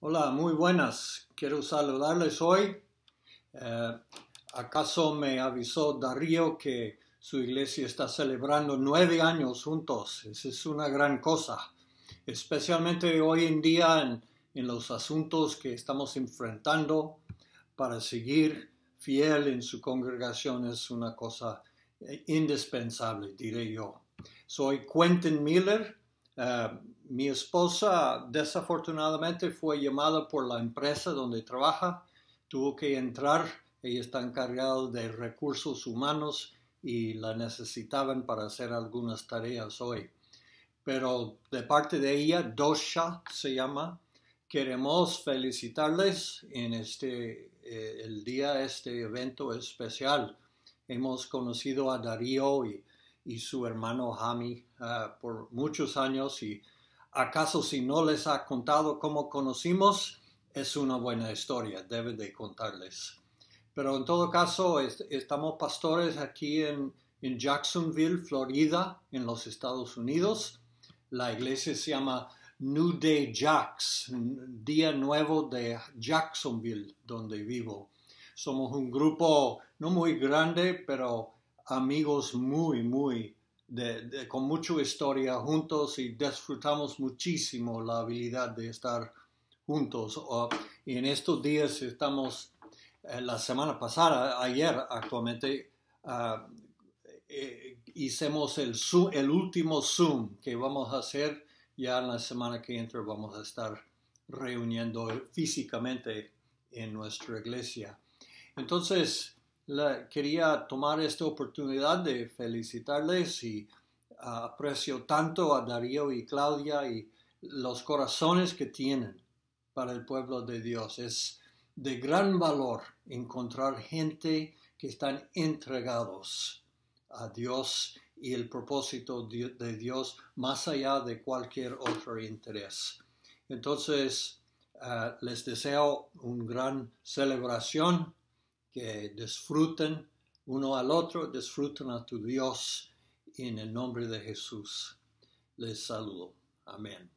Hola, muy buenas. Quiero saludarles hoy. Eh, ¿Acaso me avisó Darío que su iglesia está celebrando nueve años juntos? Esa es una gran cosa, especialmente hoy en día en, los asuntos que estamos enfrentando para seguir fiel en su congregación es una cosa eh, indispensable, diré yo. Soy Quentin Miller. Eh, mi esposa desafortunadamente fue llamada por la empresa donde trabaja, tuvo que entrar, ella está encargada de recursos humanos y la necesitaban para hacer algunas tareas hoy. Pero de parte de ella, Dosha se llama, queremos felicitarles en este, eh, el día, este evento especial. Hemos conocido a Darío y, su hermano Jami ah, por muchos años y ¿Acaso si no les ha contado cómo conocimos? Es una buena historia, debe de contarles. Pero en todo caso, estamos pastores aquí en, en Jacksonville, Florida, en los Estados Unidos. La iglesia se llama New Day Jacks, Día Nuevo de Jacksonville, donde vivo. Somos un grupo no muy grande, pero amigos muy, muy con mucha historia juntos y disfrutamos muchísimo la habilidad de estar juntos. Oh, y en estos días estamos, eh, la semana pasada, ayer actualmente, ah, eh, hicimos el, el último Zoom que vamos a hacer. Ya en la semana que entra vamos a estar reuniendo físicamente en nuestra iglesia. Entonces, quería tomar esta oportunidad de felicitarles y ah, aprecio tanto a Darío y Claudia y los corazones que tienen para el pueblo de Dios. Es de gran valor encontrar gente que están entregados a Dios y el propósito de Dios más allá de cualquier otro interés. Entonces, ah, les deseo una gran celebración que disfruten uno al otro, disfruten a tu Dios en el nombre de Jesús. Les saludo. Amén.